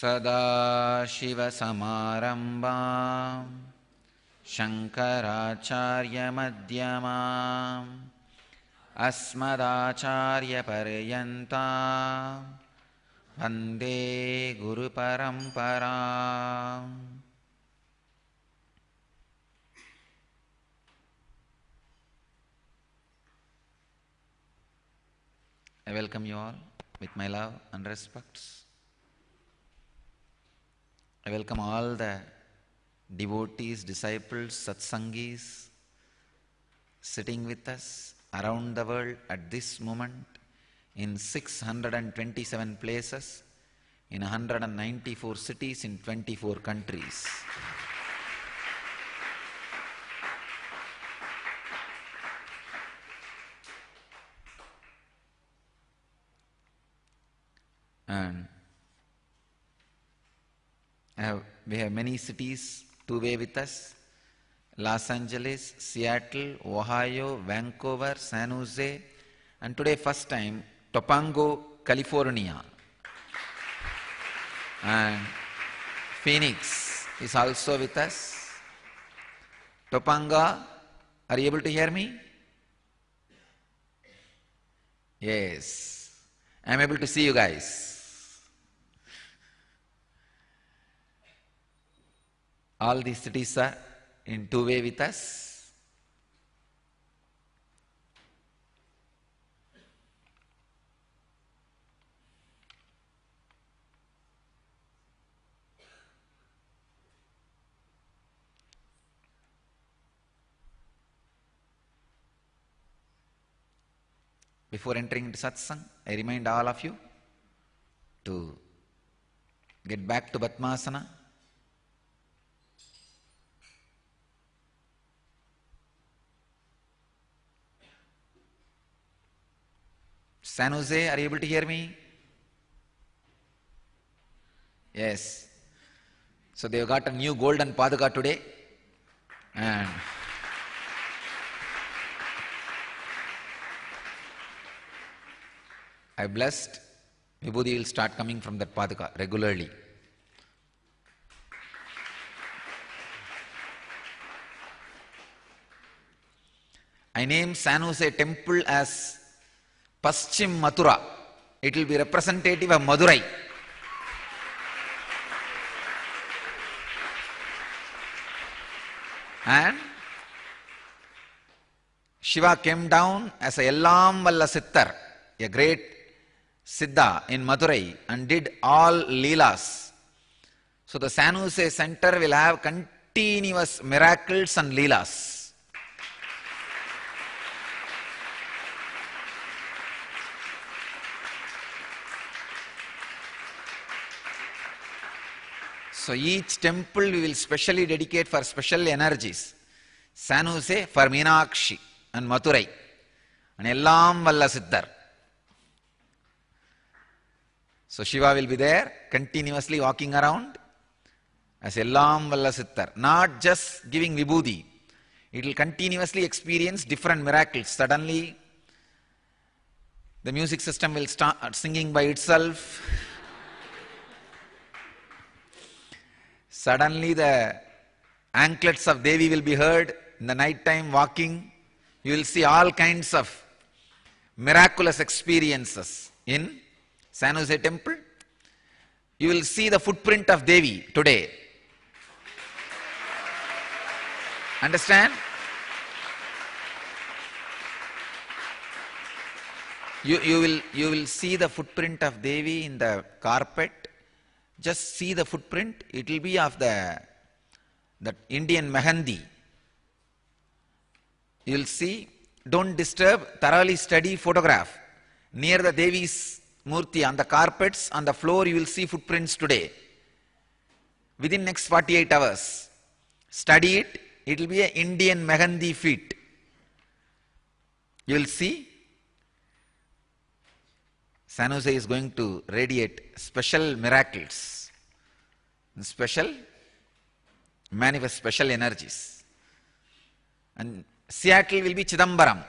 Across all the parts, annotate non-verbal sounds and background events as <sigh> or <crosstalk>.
सदाशिवसमारम्भा शङ्कराचार्यमध्यमा अस्मदाचार्यपर्यन्ता वन्दे गुरुपरम्परा welcome you all with my love and respects I welcome all the devotees, disciples, satsangis sitting with us around the world at this moment in 627 places, in 194 cities, in 24 countries. and have, we have many cities to way with us. Los Angeles, Seattle, Ohio, Vancouver, San Jose, and today first time, Topango, California. and Phoenix is also with us. Topanga, are you able to hear me? Yes. I am able to see you guys. All these cities are in two way with us. Before entering into satsang, I remind all of you to get back to Batmasana San Jose, are you able to hear me? Yes. So they've got a new golden paduka today. And I blessed Vibhuti will start coming from that paduka regularly. I name San Jose temple as Paschim Mathura. It will be representative of Madurai. And Shiva came down as a Ellam Valla Sittar, a great Siddha in Madurai and did all Leelas. So the San Jose Center will have continuous miracles and Leelas. So Each temple we will specially dedicate for special energies. San Jose for Meenakshi and Maturai, and Ellam Valla Siddhar. So Shiva will be there continuously walking around as Ellam Valla Siddhar. Not just giving vibhuti. It will continuously experience different miracles. Suddenly the music system will start singing by itself. Suddenly the anklets of Devi will be heard in the night time walking. You will see all kinds of miraculous experiences in San Jose temple. You will see the footprint of Devi today. Understand? You, you, will, you will see the footprint of Devi in the carpet. Just see the footprint, it will be of the that Indian Mahandi. You'll see, don't disturb, thoroughly study photograph. Near the Devi's Murthy, on the carpets, on the floor, you will see footprints today. Within next 48 hours, study it, it will be a Indian Mahandi feet. You will see San Jose is going to radiate special miracles, special manifest special energies. And Seattle will be Chidambaram.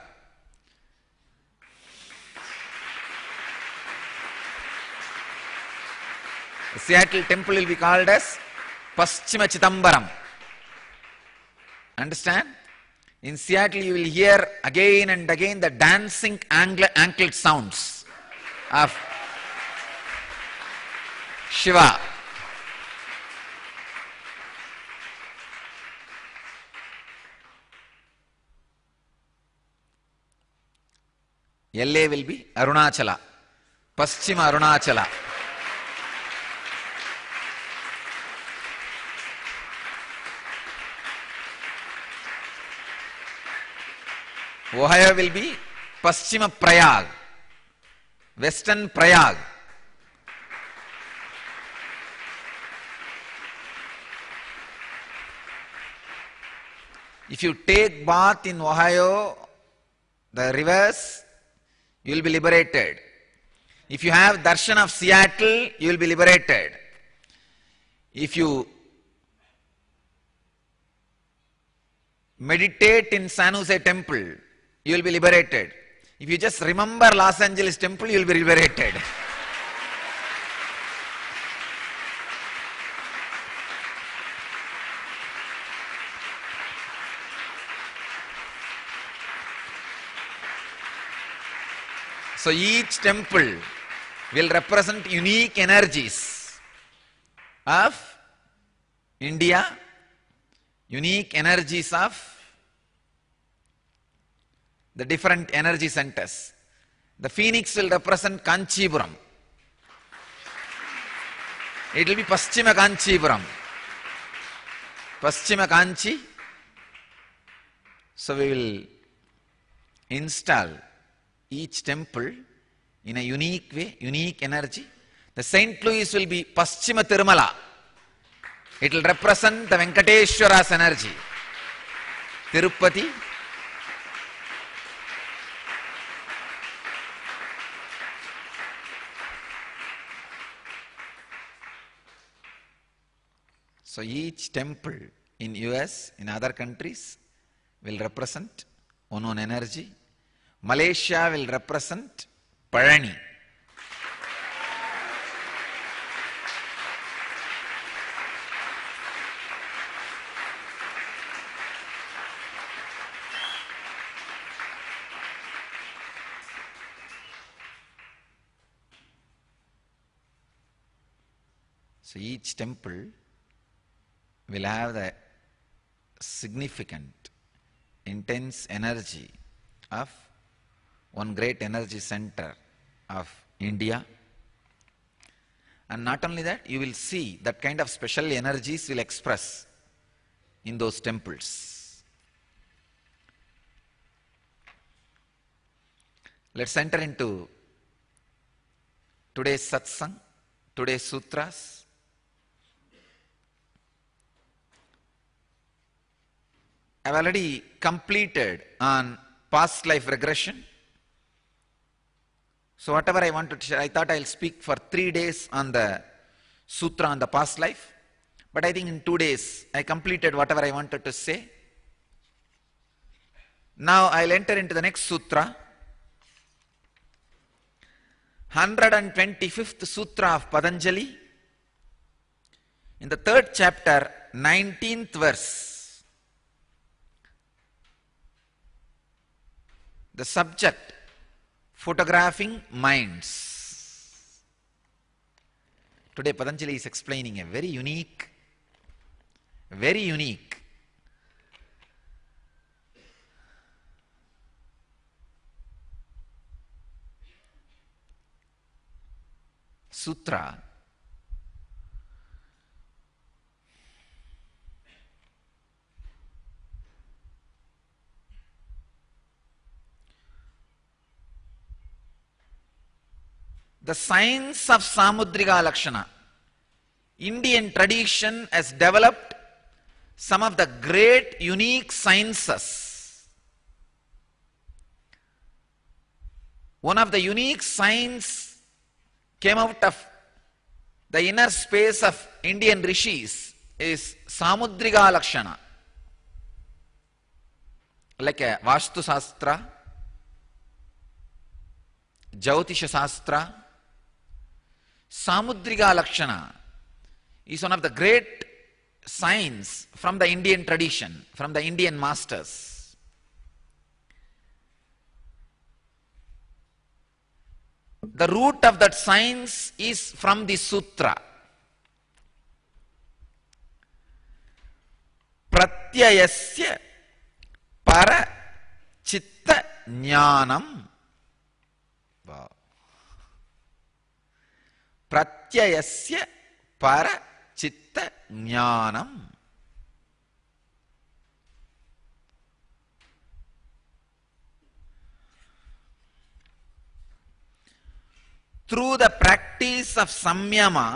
Seattle temple will be called as Paschima Chidambaram. Understand? In Seattle, you will hear again and again the dancing anklet sounds. of Shiva. LA will be Arunachala, Paschima Arunachala. Ohio will be Paschima Prayag. Western Prayag. If you take bath in Ohio, the rivers, you will be liberated. If you have darshan of Seattle, you will be liberated. If you meditate in San Jose temple, you will be liberated. If you just remember Los Angeles temple, you will be liberated. So each temple will represent unique energies of India, unique energies of the different energy centers. The phoenix will represent Kanchipuram. It will be Paschima Kanchipuram. Paschima Kanchi. So we will install each temple in a unique way, unique energy. The St. Louis will be Paschima Tirumala. It will represent the Venkateshwara's energy. Tirupati, So each temple in US, in other countries will represent own energy. Malaysia will represent Parani. So each temple will have the significant, intense energy of one great energy center of India. And not only that, you will see that kind of special energies will express in those temples. Let's enter into today's satsang, today's sutras, I've already completed on past life regression. So whatever I wanted to share, I thought I'll speak for three days on the sutra on the past life. But I think in two days, I completed whatever I wanted to say. Now I'll enter into the next sutra. 125th Sutra of Patanjali. In the third chapter, 19th verse. the subject photographing minds. Today Patanjali is explaining a very unique, very unique sutra the science of Samudrika Lakshana, Indian tradition has developed some of the great unique sciences. One of the unique science came out of the inner space of Indian rishis is Samudrika Lakshana. Like a Vastu Shastra, Jyotisha Shastra, Samudrika Lakshana is one of the great signs from the Indian tradition, from the Indian masters. The root of that science is from the Sutra. Pratyayasya para chitta jnanam பிரத்யஸ்ய para சித்த ஞானம் through the practice of samyama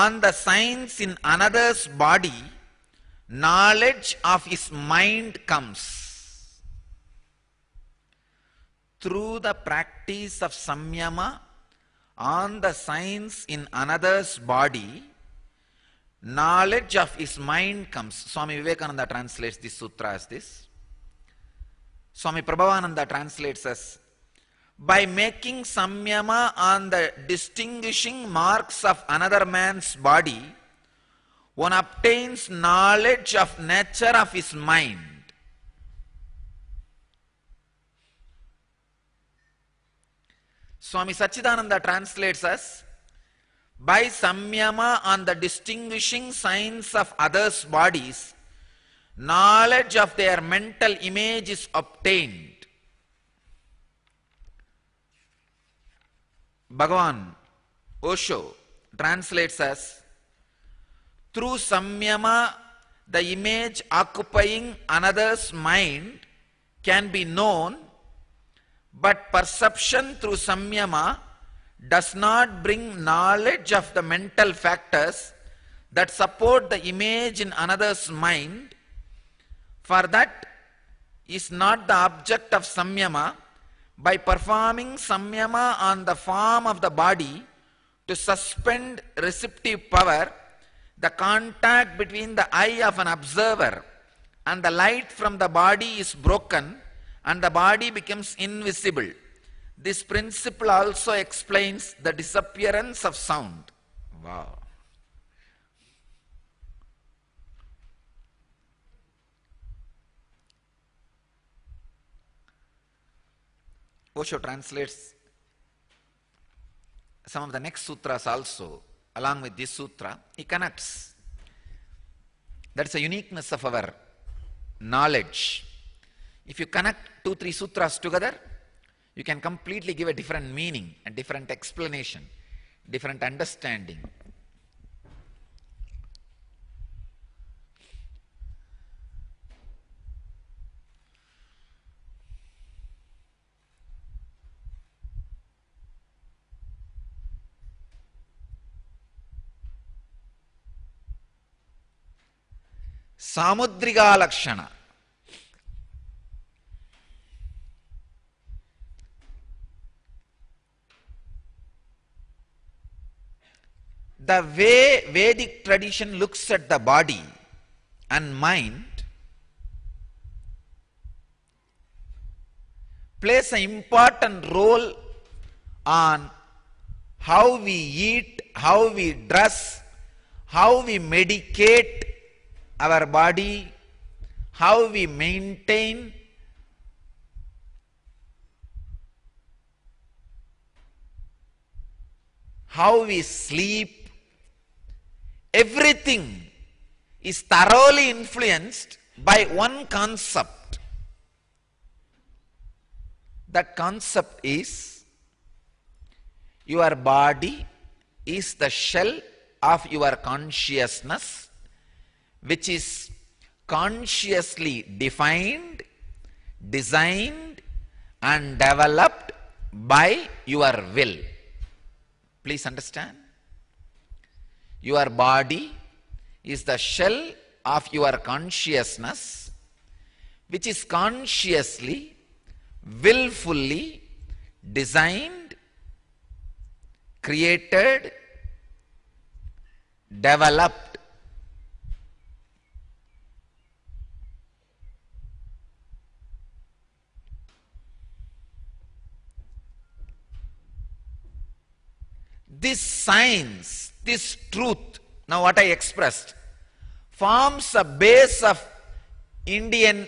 on the signs in another's body knowledge of his mind comes through the practice of samyama on the signs in another's body, knowledge of his mind comes. Swami Vivekananda translates this sutra as this. Swami Prabhavananda translates as by making samyama on the distinguishing marks of another man's body, one obtains knowledge of nature of his mind. Swami Sachidananda translates as by samyama on the distinguishing signs of others' bodies, knowledge of their mental image is obtained. Bhagavan Osho translates as through samyama the image occupying another's mind can be known but perception through samyama does not bring knowledge of the mental factors that support the image in another's mind, for that is not the object of samyama. By performing samyama on the form of the body to suspend receptive power, the contact between the eye of an observer and the light from the body is broken and the body becomes invisible. This principle also explains the disappearance of sound. Wow. Osho translates some of the next sutras also, along with this sutra, he connects. That's the uniqueness of our knowledge. If you connect two, three sutras together, you can completely give a different meaning, a different explanation, different understanding. ಸಾಮುದ್ರಿಗಾ ಲಕ್ಷಣ the way Vedic tradition looks at the body and mind plays an important role on how we eat, how we dress, how we medicate our body, how we maintain how we sleep, everything is thoroughly influenced by one concept. The concept is your body is the shell of your consciousness which is consciously defined, designed and developed by your will. Please understand your body is the shell of your consciousness, which is consciously, willfully designed, created, developed this science this truth, now what I expressed, forms a base of Indian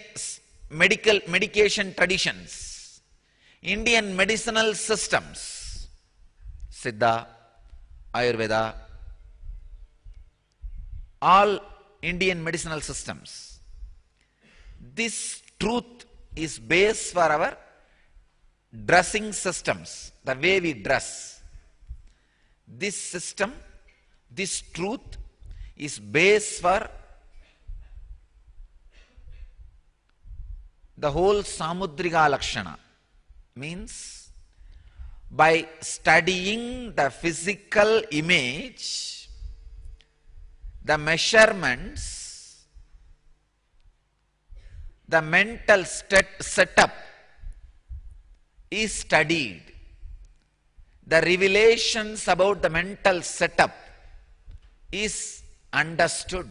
medical medication traditions, Indian medicinal systems, Siddha, Ayurveda, all Indian medicinal systems. This truth is base for our dressing systems, the way we dress. This system this truth is base for the whole samudrika lakshana means by studying the physical image the measurements the mental setup is studied the revelations about the mental setup is understood,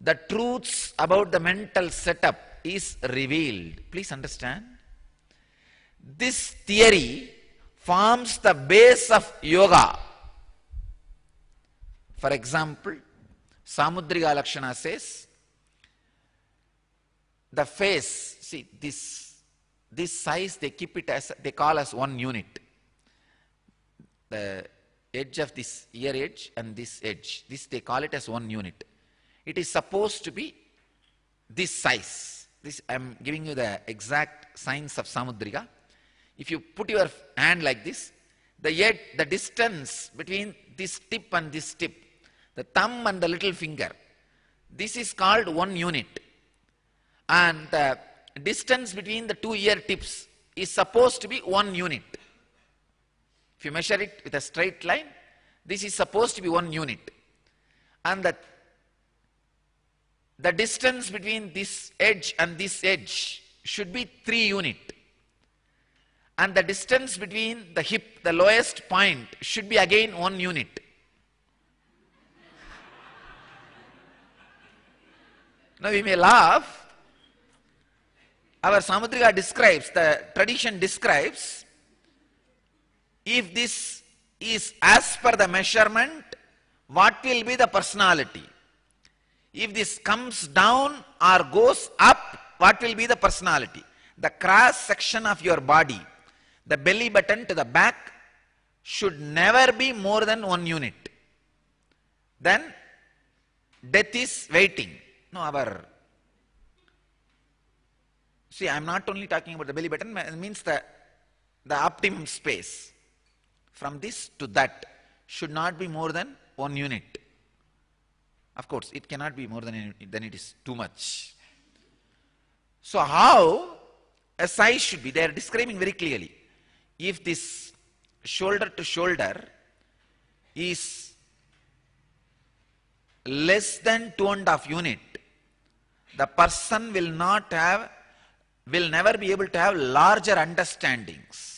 the truths about the mental setup is revealed. Please understand. This theory forms the base of yoga. For example, Samudrika Lakshana says, the face, see this, this size they keep it as, they call as one unit. The edge of this ear edge and this edge. This they call it as one unit. It is supposed to be this size. This I am giving you the exact size of Samudrika. If you put your hand like this, the edge, the distance between this tip and this tip, the thumb and the little finger, this is called one unit. And the distance between the two ear tips is supposed to be one unit. If you measure it with a straight line, this is supposed to be one unit. And that the distance between this edge and this edge should be 3 unit. And the distance between the hip, the lowest point, should be again 1 unit. <laughs> now we may laugh. Our Samadrika describes, the tradition describes if this is as per the measurement, what will be the personality? If this comes down or goes up, what will be the personality? The cross section of your body, the belly button to the back should never be more than one unit. Then death is waiting. No, our See, I'm not only talking about the belly button, It means the, the optimum space from this to that should not be more than one unit. Of course, it cannot be more than, than it is too much. So how a size should be, they are describing very clearly. If this shoulder to shoulder is less than two and a half unit, the person will not have, will never be able to have larger understandings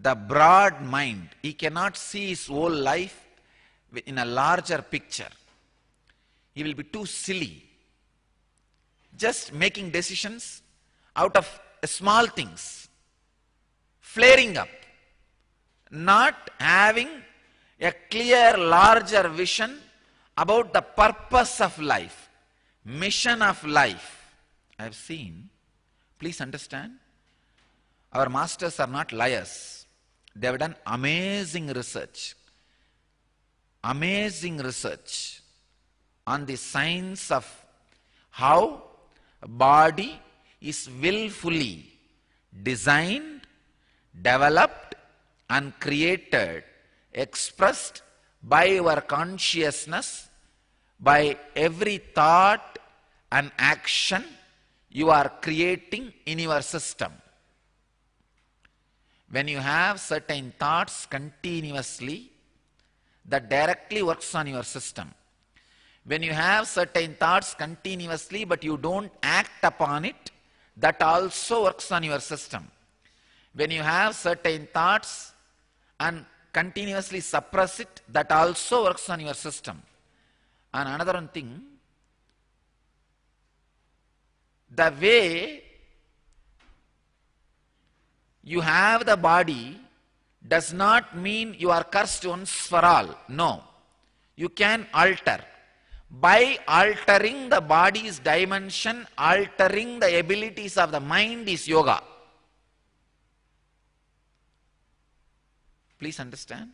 the broad mind. He cannot see his whole life in a larger picture. He will be too silly. Just making decisions out of small things, flaring up, not having a clear, larger vision about the purpose of life, mission of life. I have seen, please understand, our masters are not liars they have done amazing research. Amazing research on the science of how body is willfully designed, developed and created, expressed by our consciousness, by every thought and action you are creating in your system. When you have certain thoughts continuously, that directly works on your system. When you have certain thoughts continuously, but you don't act upon it, that also works on your system. When you have certain thoughts and continuously suppress it, that also works on your system. And another thing, the way you have the body does not mean you are cursed once for all. No. You can alter. By altering the body's dimension, altering the abilities of the mind is yoga. Please understand.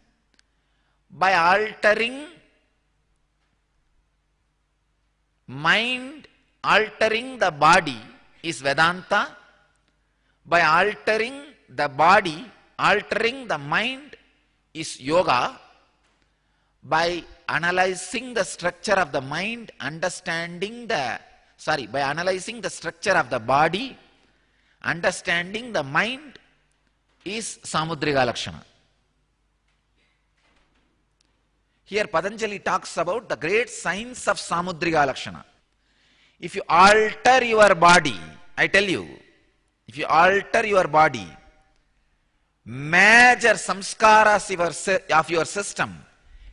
By altering mind, altering the body is Vedanta. By altering the body, altering the mind is yoga by analyzing the structure of the mind, understanding the, sorry, by analyzing the structure of the body, understanding the mind is Samudrika Lakshana. Here Patanjali talks about the great science of Samudrika Lakshana. If you alter your body, I tell you, if you alter your body, major samskaras of your system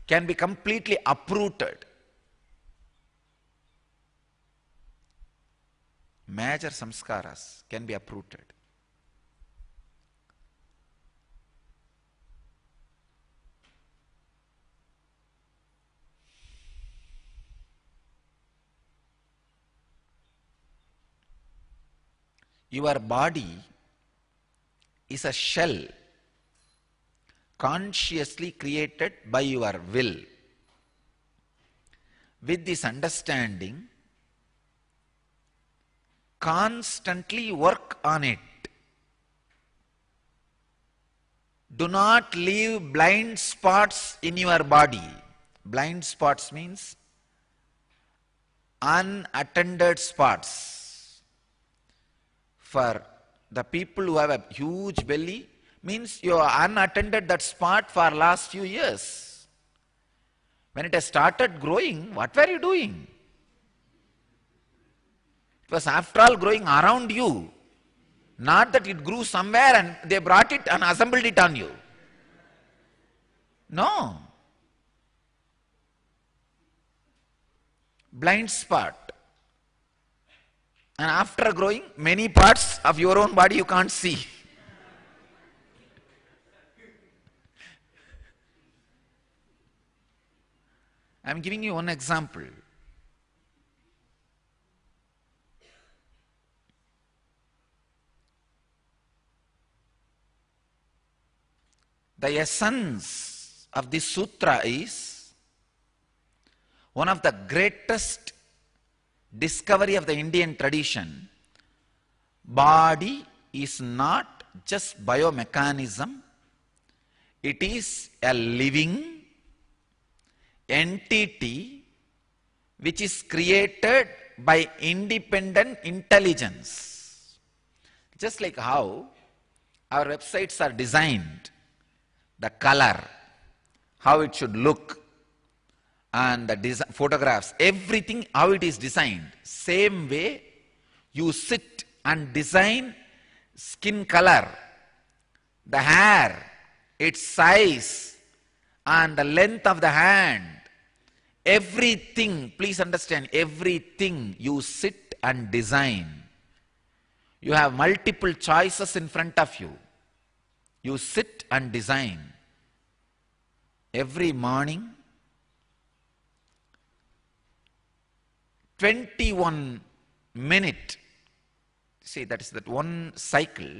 can be completely uprooted. Major samskaras can be uprooted. Your body is a shell consciously created by your will. With this understanding, constantly work on it. Do not leave blind spots in your body. Blind spots means unattended spots. For the people who have a huge belly, means you are unattended that spot for last few years. When it has started growing, what were you doing? It was after all growing around you. Not that it grew somewhere and they brought it and assembled it on you. No. Blind spot. And after growing, many parts of your own body you can't see. I'm giving you one example. The essence of this sutra is one of the greatest discovery of the Indian tradition. Body is not just biomechanism, it is a living entity which is created by independent intelligence. Just like how our websites are designed, the color, how it should look, and the photographs, everything, how it is designed. Same way, you sit and design skin color, the hair, its size, and the length of the hand, everything, please understand, everything you sit and design. You have multiple choices in front of you. You sit and design. Every morning, 21 minute, see that is that one cycle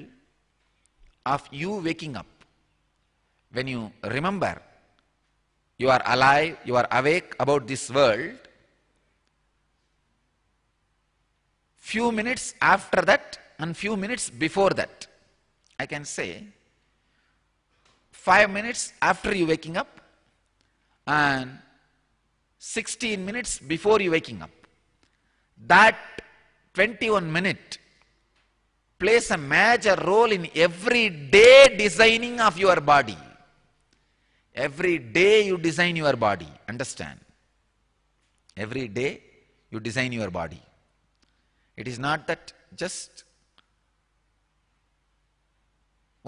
of you waking up. When you remember you are alive, you are awake about this world. Few minutes after that and few minutes before that, I can say, five minutes after you waking up and 16 minutes before you waking up. That 21 minute plays a major role in every day designing of your body. Every day you design your body, understand. Every day you design your body. It is not that just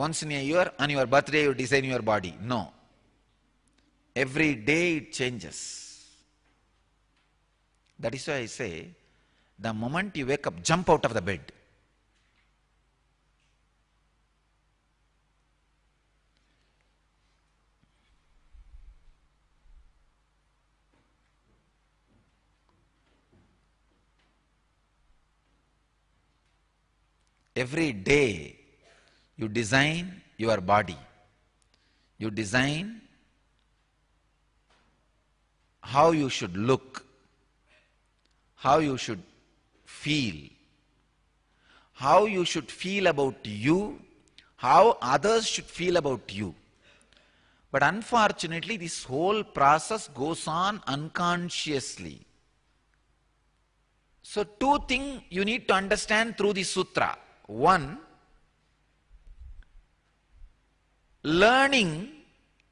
once in a year on your birthday you design your body. No. Every day it changes. That is why I say the moment you wake up, jump out of the bed. every day you design your body. You design how you should look, how you should feel, how you should feel about you, how others should feel about you. But unfortunately, this whole process goes on unconsciously. So, two things you need to understand through the sutra. One, learning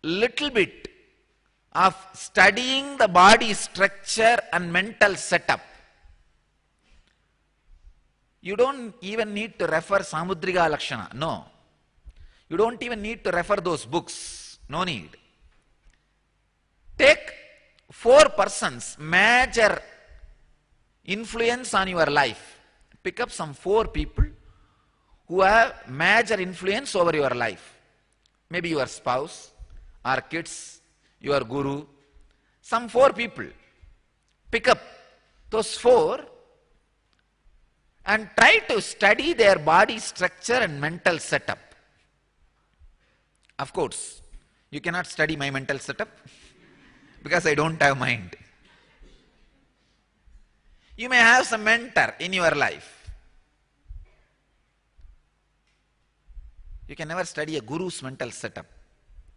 little bit of studying the body structure and mental setup. You don't even need to refer Samudrika Lakshana. No. You don't even need to refer those books. No need. Take four persons, major influence on your life. Pick up some four people who have major influence over your life. Maybe your spouse, our kids, your guru, some four people. Pick up those four and try to study their body structure and mental setup. Of course, you cannot study my mental setup <laughs> because I don't have mind. You may have some mentor in your life You can never study a guru's mental setup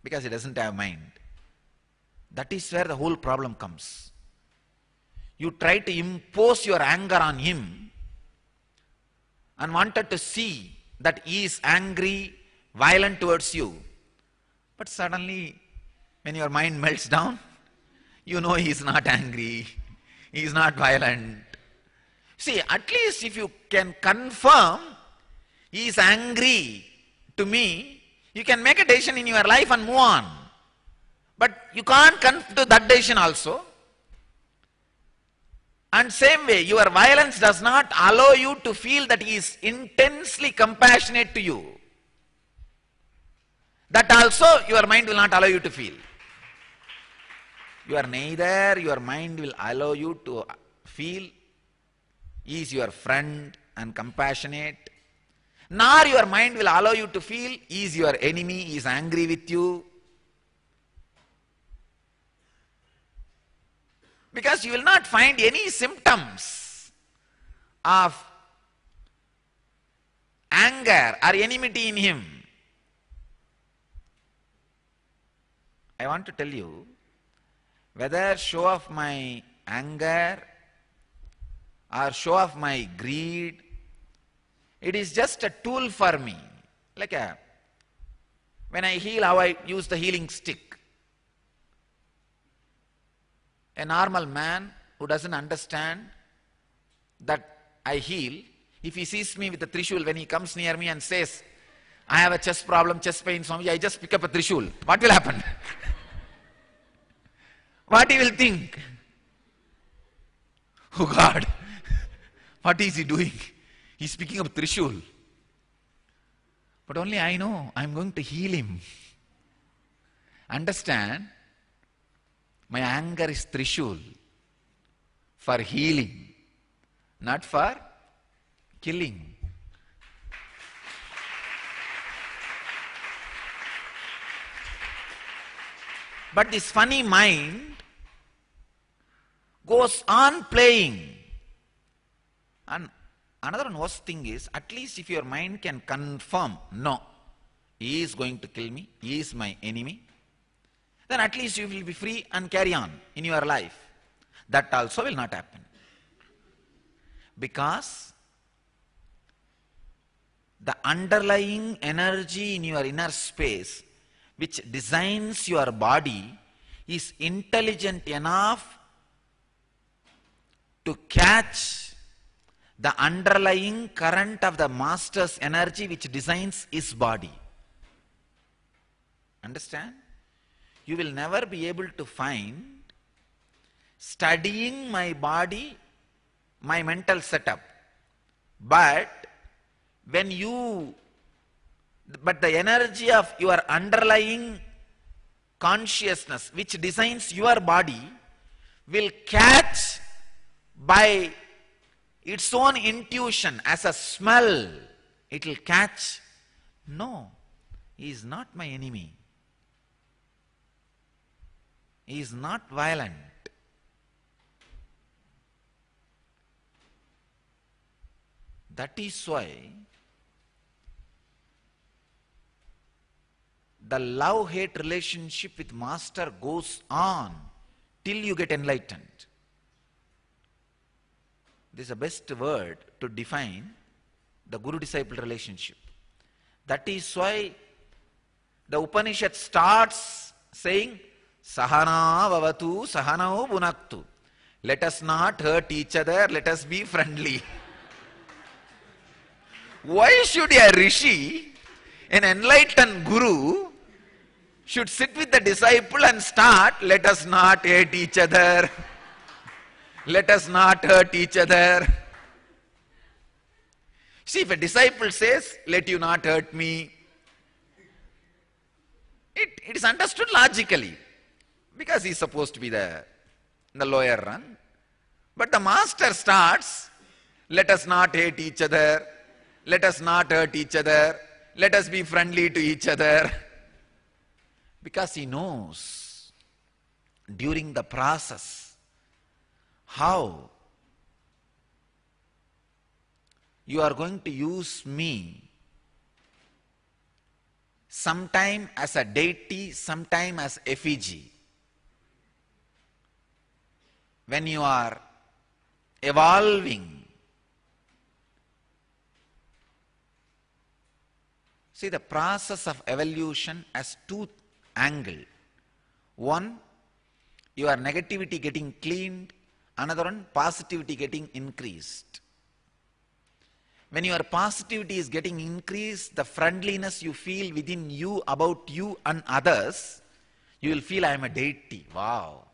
because he doesn't have mind. That is where the whole problem comes. You try to impose your anger on him and wanted to see that he is angry, violent towards you. But suddenly, when your mind melts down, you know he is not angry, he is not violent. See, at least if you can confirm he is angry to me, you can make a decision in your life and move on. But you can't come to that decision also. And same way, your violence does not allow you to feel that he is intensely compassionate to you. That also your mind will not allow you to feel. You are neither, your mind will allow you to feel he is your friend and compassionate nor your mind will allow you to feel is your enemy, is angry with you. Because you will not find any symptoms of anger or enmity in him. I want to tell you whether show of my anger or show of my greed it is just a tool for me. Like a, uh, when I heal, how I use the healing stick. A normal man who doesn't understand that I heal, if he sees me with a trishul, when he comes near me and says, I have a chest problem, chest pain, Swami, I just pick up a trishul. What will happen? <laughs> what he will think? <laughs> Oh God, <laughs> what is he doing? He's speaking of Trishul. But only I know I'm going to heal him. Understand? My anger is Trishul for healing, not for killing. But this funny mind goes on playing. And Another worst thing is, at least if your mind can confirm, no, he is going to kill me, he is my enemy, then at least you will be free and carry on in your life. That also will not happen. Because the underlying energy in your inner space, which designs your body, is intelligent enough to catch the underlying current of the master's energy which designs his body. Understand? You will never be able to find studying my body, my mental setup. But when you, but the energy of your underlying consciousness which designs your body will catch by its own intuition as a smell, it will catch. No, he is not my enemy. He is not violent. That is why the love hate relationship with master goes on till you get enlightened. This is the best word to define the guru-disciple relationship. That is why the Upanishad starts saying, Sahana vavatu Sahanao bunaktu. Let us not hurt each other, let us be friendly. <laughs> Why should a rishi, an enlightened guru, should sit with the disciple and start, let us not hate each other. <laughs> Let us not hurt each other. See, if a disciple says, Let you not hurt me, it, it is understood logically because he is supposed to be the, the lawyer run. But the master starts, Let us not hate each other, let us not hurt each other, let us be friendly to each other. Because he knows during the process, how? You are going to use me sometime as a deity, sometime as effigy. When you are evolving, see the process of evolution as two angle. One, your negativity getting cleaned Another one, positivity getting increased. When your positivity is getting increased, the friendliness you feel within you, about you and others, you will feel I am a deity. Wow.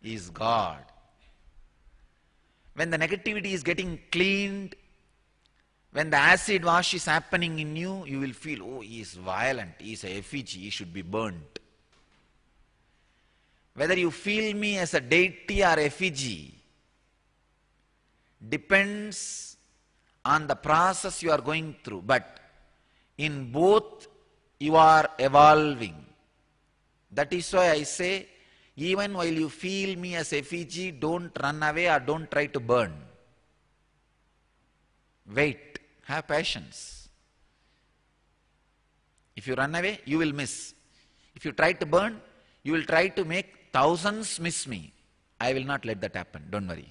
He is God. When the negativity is getting cleaned, when the acid wash is happening in you, you will feel, oh, he is violent, he is a effigy, he should be burnt whether you feel me as a deity or effigy depends on the process you are going through. But in both, you are evolving. That is why I say, even while you feel me as effigy, don't run away or don't try to burn. Wait, have patience. If you run away, you will miss. If you try to burn, you will try to make Thousands miss me. I will not let that happen. Don't worry.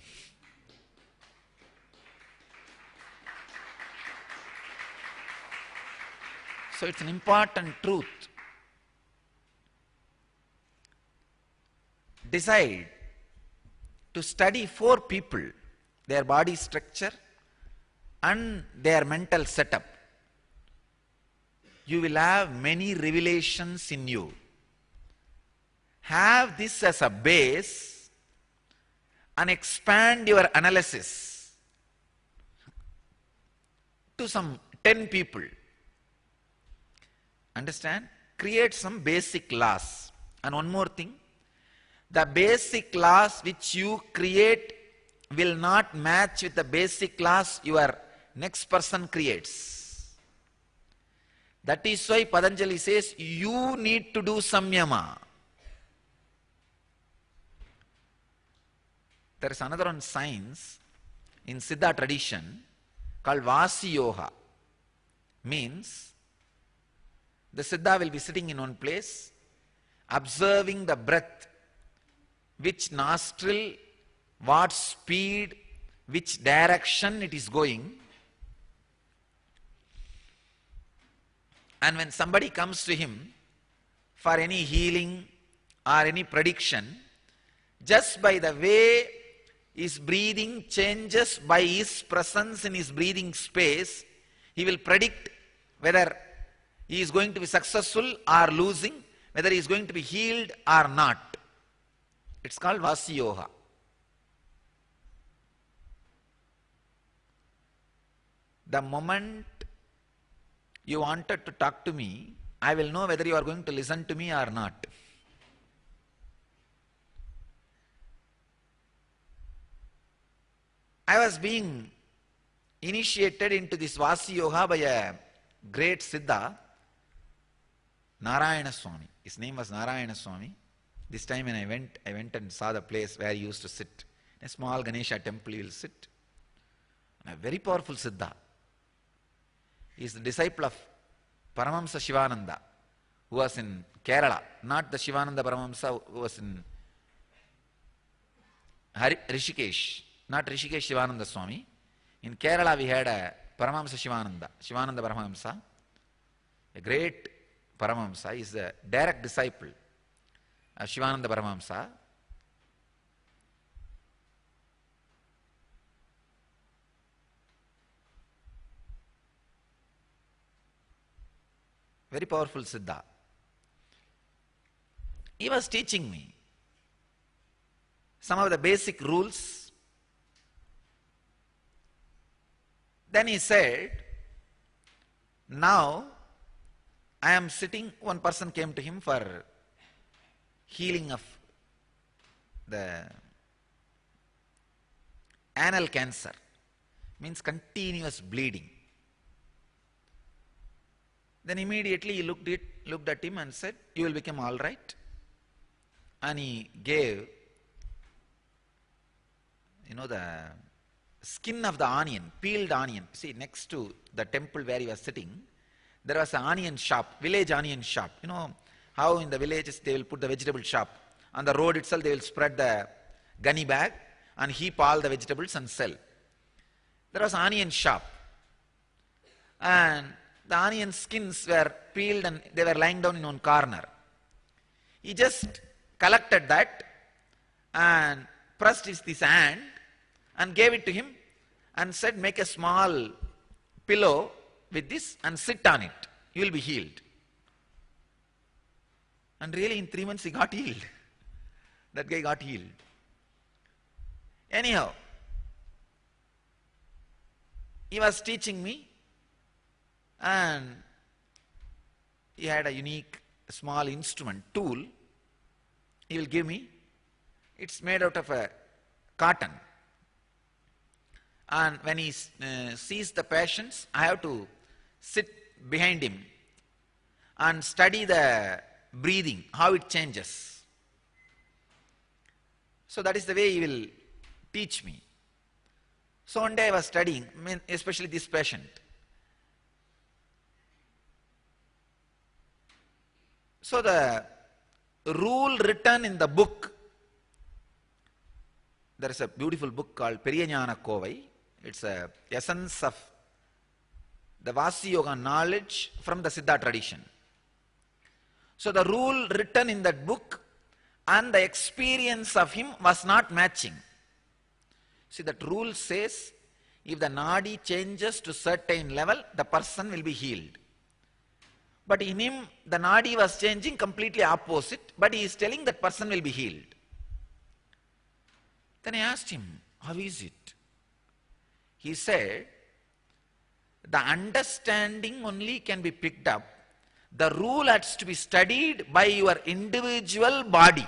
So it's an important truth. Decide to study four people their body structure and their mental setup. You will have many revelations in you have this as a base and expand your analysis to some 10 people. Understand? Create some basic laws. And one more thing, the basic laws which you create will not match with the basic laws your next person creates. That is why Padanjali says you need to do samyama. there is another on science in Siddha tradition called Vasi Yoga. Means the Siddha will be sitting in one place, observing the breath, which nostril, what speed, which direction it is going. And when somebody comes to him for any healing or any prediction, just by the way his breathing changes by his presence in his breathing space. He will predict whether he is going to be successful or losing, whether he is going to be healed or not. It's called Vasi Yoga. The moment you wanted to talk to me, I will know whether you are going to listen to me or not. I was being initiated into this Vasi Yoga by a great Siddha, Narayana Swami. His name was Narayana Swami. This time when I went, I went and saw the place where he used to sit. In a small Ganesha temple he will sit. And a very powerful Siddha. He is the disciple of Paramamsa Shivananda, who was in Kerala, not the Shivananda Paramamsa, who was in Rishikesh. not Rishikesh Shivananda Swami. In Kerala, we had a Paramahamsa Shivananda, Shivananda Paramahamsa. A great Paramahamsa is a direct disciple of Shivananda Paramahamsa. Very powerful Siddha. He was teaching me some of the basic rules Then he said, Now I am sitting, one person came to him for healing of the anal cancer, means continuous bleeding. Then immediately he looked at, looked at him and said, You will become all right. And he gave, you know, the skin of the onion, peeled onion. See, next to the temple where he was sitting, there was an onion shop, village onion shop. You know how in the villages they will put the vegetable shop. On the road itself, they will spread the gunny bag and heap all the vegetables and sell. There was an onion shop. And the onion skins were peeled and they were lying down in one corner. He just collected that and pressed his, his hand and gave it to him and said, Make a small pillow with this and sit on it. You will be healed. And really, in three months, he got healed. <laughs> that guy got healed. Anyhow, he was teaching me, and he had a unique small instrument, tool, he will give me. It's made out of a cotton and when he uh, sees the patients, I have to sit behind him and study the breathing, how it changes. So that is the way he will teach me. So one day I was studying, especially this patient. So the rule written in the book, there is a beautiful book called Periyanana Kovai, it's a essence of the Vasi Yoga knowledge from the Siddha tradition. So the rule written in that book and the experience of him was not matching. See that rule says if the nadi changes to certain level, the person will be healed. But in him, the nadi was changing completely opposite, but he is telling that person will be healed. Then I asked him, how is it? He said, the understanding only can be picked up. The rule has to be studied by your individual body.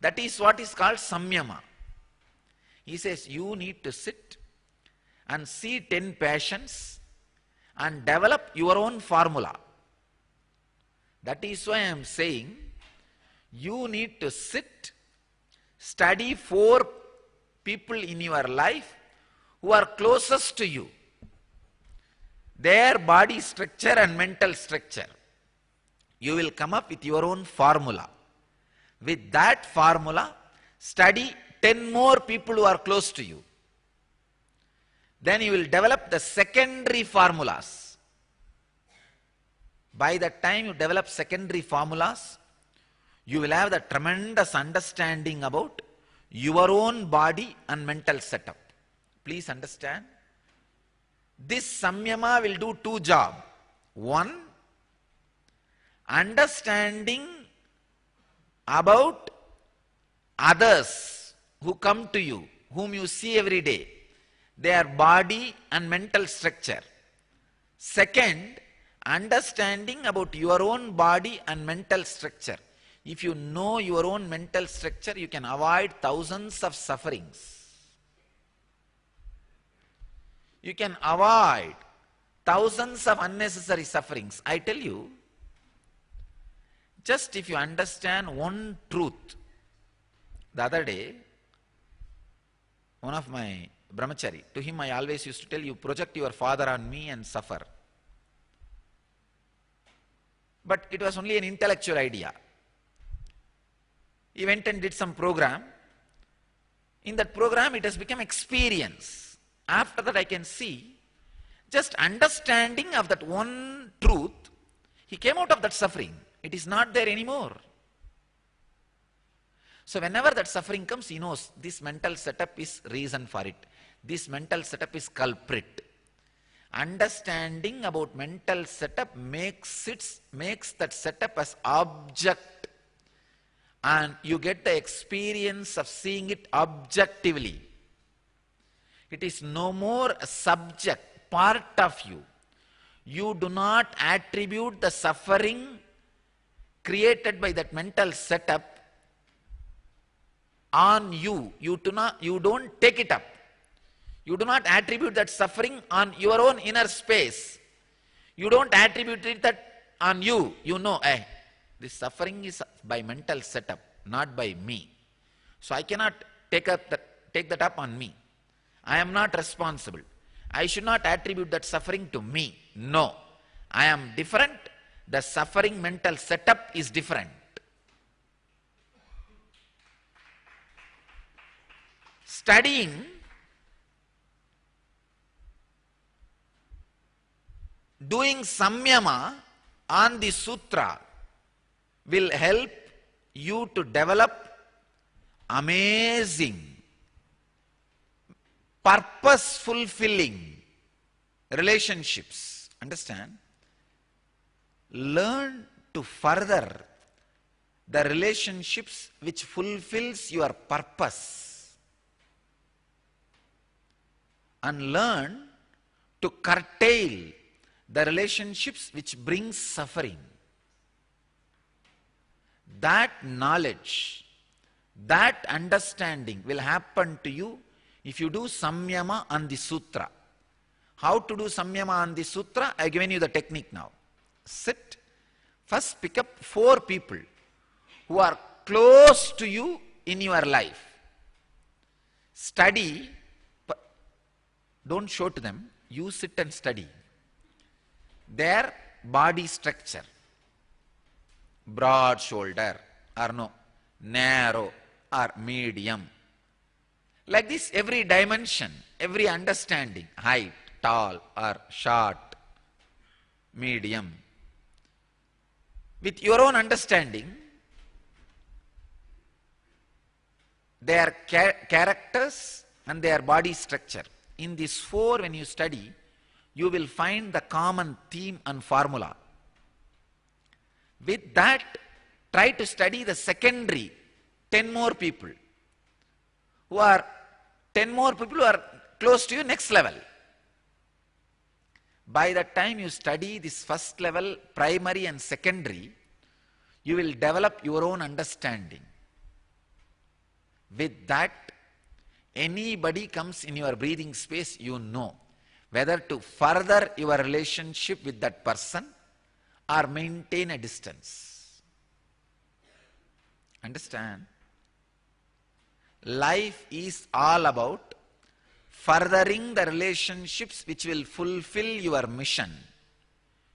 That is what is called samyama. He says you need to sit and see 10 passions and develop your own formula. That is why I am saying you need to sit, study four people in your life who are closest to you, their body structure and mental structure. You will come up with your own formula. With that formula, study 10 more people who are close to you. Then you will develop the secondary formulas. By the time you develop secondary formulas, you will have the tremendous understanding about your own body and mental setup. Please understand. This samyama will do two job. One, understanding about others who come to you, whom you see every day, their body and mental structure. Second, understanding about your own body and mental structure. If you know your own mental structure, you can avoid thousands of sufferings. You can avoid thousands of unnecessary sufferings. I tell you, just if you understand one truth. The other day, one of my brahmachari, to him I always used to tell you, project your father on me and suffer. But it was only an intellectual idea. He went and did some program. In that program, it has become experience. After that I can see just understanding of that one truth, he came out of that suffering. It is not there anymore. So whenever that suffering comes, he knows this mental setup is reason for it. This mental setup is culprit. Understanding about mental setup makes it makes that setup as object, and you get the experience of seeing it objectively. It is no more a subject, part of you. You do not attribute the suffering created by that mental setup on you. You, do not, you don't take it up. You do not attribute that suffering on your own inner space. You don't attribute it that on you. You know, eh, this suffering is by mental setup, not by me. So I cannot take, up that, take that up on me. I am not responsible. I should not attribute that suffering to me. No. I am different. The suffering mental setup is different. Studying doing samyama on the sutra will help you to develop amazing purpose fulfilling relationships understand learn to further the relationships which fulfills your purpose and learn to curtail the relationships which brings suffering that knowledge that understanding will happen to you if you do samyama and the sutra, how to do samyama and the sutra? I've given you the technique now. Sit, first pick up four people who are close to you in your life. Study, but don't show to them, you sit and study their body structure. Broad shoulder, or no, narrow, or medium, like this, every dimension, every understanding, height, tall or short, medium, with your own understanding, their characters and their body structure. In these four, when you study, you will find the common theme and formula. With that, try to study the secondary 10 more people who are 10 more people who are close to you next level. By the time you study this first level, primary and secondary, you will develop your own understanding. With that, anybody comes in your breathing space, you know whether to further your relationship with that person or maintain a distance. Understand? Life is all about furthering the relationships which will fulfill your mission,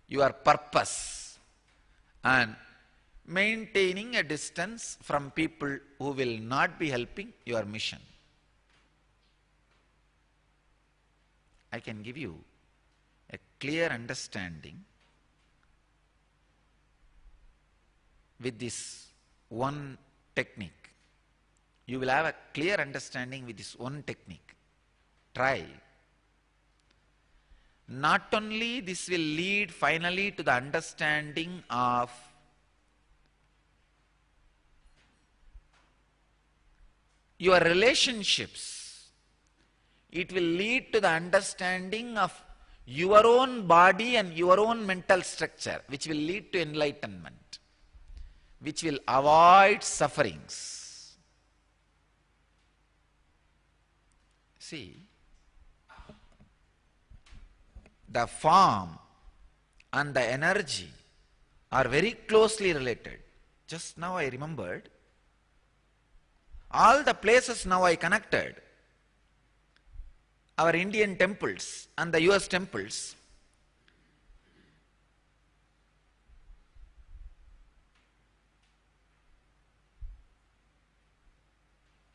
your purpose, and maintaining a distance from people who will not be helping your mission. I can give you a clear understanding with this one technique you will have a clear understanding with this one technique. Try. Not only this will lead finally to the understanding of your relationships, it will lead to the understanding of your own body and your own mental structure, which will lead to enlightenment, which will avoid sufferings. See, the form and the energy are very closely related. Just now I remembered. All the places now I connected, our Indian temples and the US temples,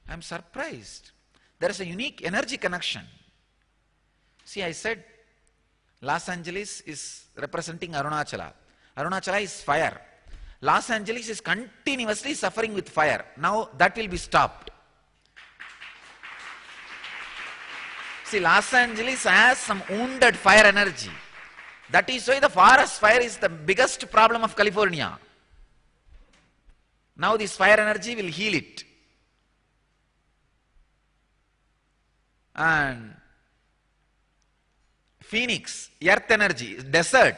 I am surprised. There is a unique energy connection. See, I said Los Angeles is representing Arunachala. Arunachala is fire. Los Angeles is continuously suffering with fire. Now that will be stopped. See, Los Angeles has some wounded fire energy. That is why the forest fire is the biggest problem of California. Now this fire energy will heal it. and Phoenix, Earth Energy, Desert,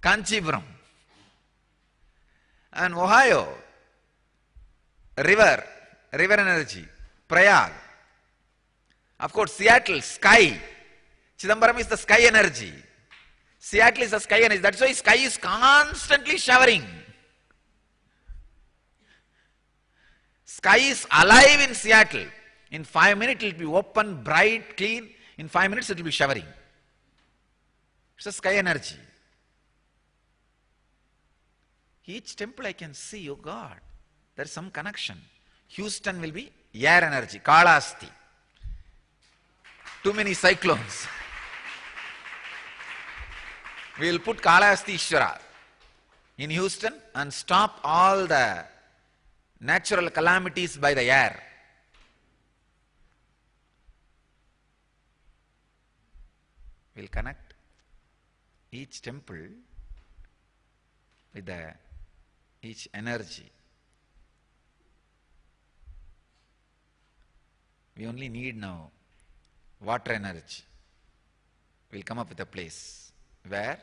Kanchipuram, and Ohio, River, River Energy, Prayag. Of course, Seattle, Sky. Chidambaram is the sky energy. Seattle is the sky energy. That's why sky is constantly showering. Sky is alive in Seattle. In five minutes, it will be open, bright, clean. In five minutes, it will be showering. It's a sky energy. Each temple I can see, oh God, there's some connection. Houston will be air energy, Kalasti. Too many cyclones. <laughs> we will put Kalasti Ishwara in Houston and stop all the natural calamities by the air. will connect each temple with the each energy. We only need now water energy. We'll come up with a place where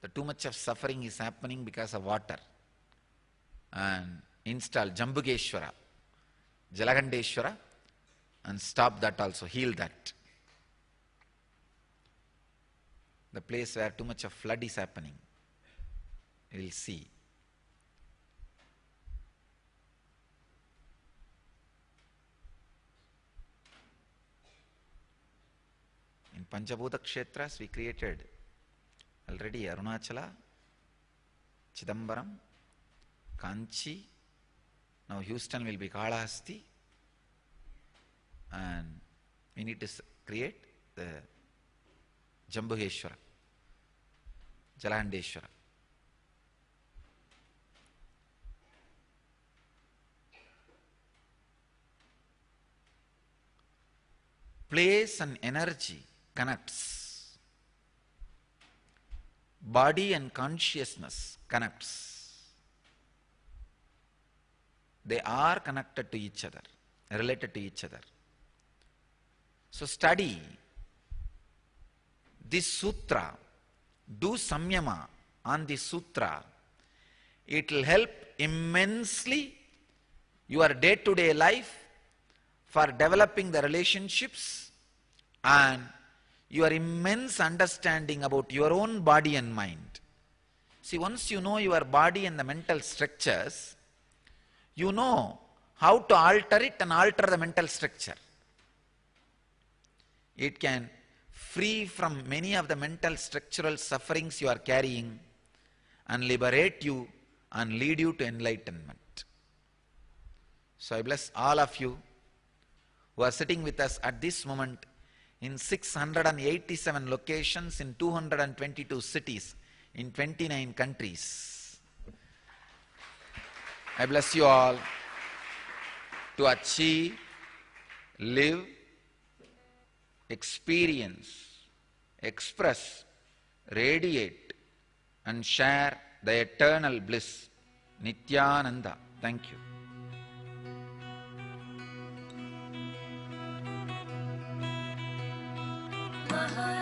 the too much of suffering is happening because of water. And install Jambugeshwara, Jalagandeshwara, and stop that also, heal that. the place where too much of flood is happening. we will see. In Panchabhuta Kshetras, we created already Arunachala, Chidambaram, Kanchi. Now Houston will be Kalahasti. And we need to create the Jambuheshwara. ಜಲಹಂಡೇಶ್ವರ place and energy connects body and consciousness connects they are connected to each other related to each other so study this sutra do samyama on the sutra, it will help immensely your day to day life for developing the relationships and your immense understanding about your own body and mind. See, once you know your body and the mental structures, you know how to alter it and alter the mental structure. It can free from many of the mental structural sufferings you are carrying and liberate you and lead you to enlightenment. So I bless all of you who are sitting with us at this moment in 687 locations in 222 cities in 29 countries. I bless you all to achieve, live, experience, express, radiate, and share the eternal bliss. Nityananda. Thank you.